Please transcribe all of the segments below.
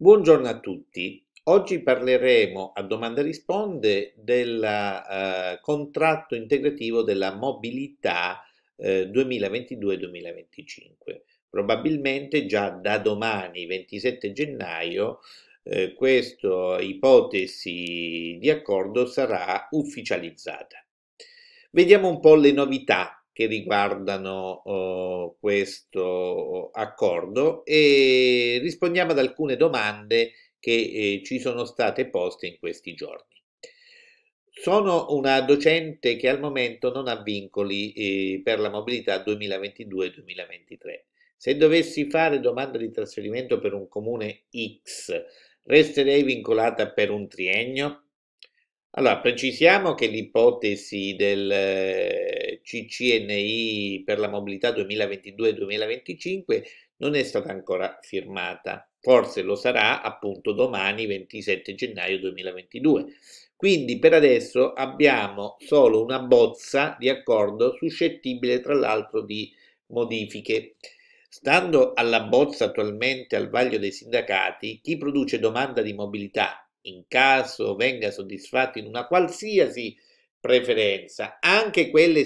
Buongiorno a tutti. Oggi parleremo a domanda risponde del eh, contratto integrativo della mobilità eh, 2022-2025. Probabilmente già da domani, 27 gennaio, eh, questa ipotesi di accordo sarà ufficializzata. Vediamo un po' le novità che riguardano oh, questo accordo e rispondiamo ad alcune domande che eh, ci sono state poste in questi giorni. Sono una docente che al momento non ha vincoli eh, per la mobilità 2022-2023. Se dovessi fare domanda di trasferimento per un comune X, resterei vincolata per un triennio? Allora, precisiamo che l'ipotesi del... CCNI per la mobilità 2022-2025 non è stata ancora firmata, forse lo sarà appunto domani 27 gennaio 2022. Quindi per adesso abbiamo solo una bozza di accordo suscettibile tra l'altro di modifiche. Stando alla bozza attualmente al vaglio dei sindacati, chi produce domanda di mobilità in caso venga soddisfatto in una qualsiasi preferenza, anche quelle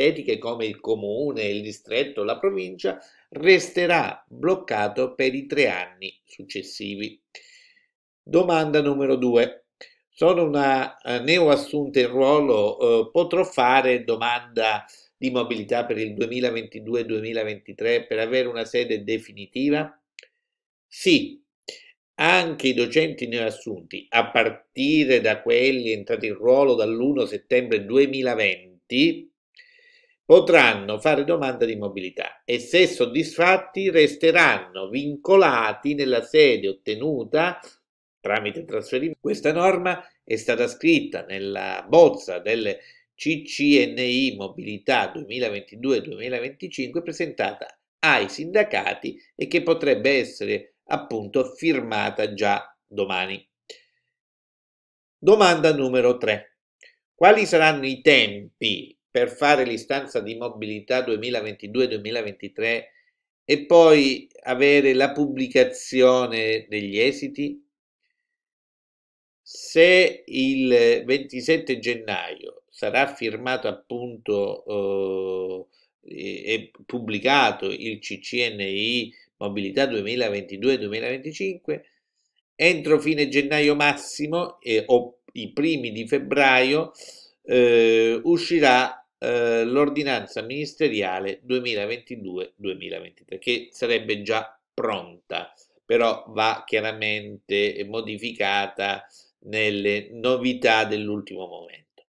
sintetiche come il comune, il distretto, la provincia, resterà bloccato per i tre anni successivi. Domanda numero due. Sono una eh, neoassunta in ruolo, eh, potrò fare domanda di mobilità per il 2022-2023 per avere una sede definitiva? Sì, anche i docenti neoassunti, a partire da quelli entrati in ruolo dall'1 settembre 2020, potranno fare domanda di mobilità e se soddisfatti resteranno vincolati nella sede ottenuta tramite trasferimento. Questa norma è stata scritta nella bozza del CCNI Mobilità 2022-2025 presentata ai sindacati e che potrebbe essere appunto firmata già domani. Domanda numero 3. Quali saranno i tempi per fare l'istanza di mobilità 2022-2023 e poi avere la pubblicazione degli esiti? Se il 27 gennaio sarà firmato appunto eh, e pubblicato il CCNI Mobilità 2022-2025, entro fine gennaio massimo e, o i primi di febbraio eh, uscirà eh, l'ordinanza ministeriale 2022-2023 che sarebbe già pronta, però va chiaramente modificata nelle novità dell'ultimo momento.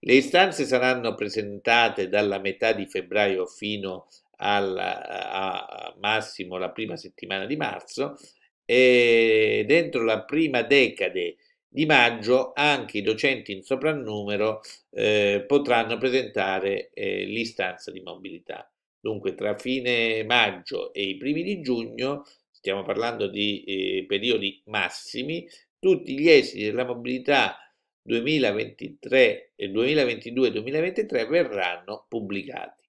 Le istanze saranno presentate dalla metà di febbraio fino alla a massimo la prima settimana di marzo e dentro la prima decade di maggio anche i docenti in soprannumero eh, potranno presentare eh, l'istanza di mobilità. Dunque tra fine maggio e i primi di giugno, stiamo parlando di eh, periodi massimi, tutti gli esiti della mobilità 2023 e 2022-2023 verranno pubblicati.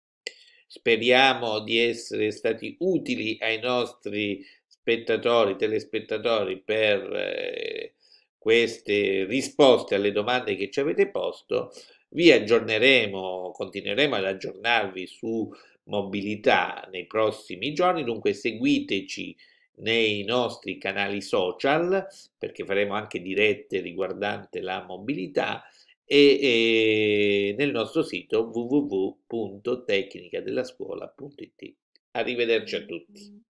Speriamo di essere stati utili ai nostri spettatori, telespettatori per eh, queste risposte alle domande che ci avete posto, vi aggiorneremo, continueremo ad aggiornarvi su mobilità nei prossimi giorni, dunque seguiteci nei nostri canali social perché faremo anche dirette riguardante la mobilità e, e nel nostro sito www.tecnicadellascuola.it. Arrivederci a tutti.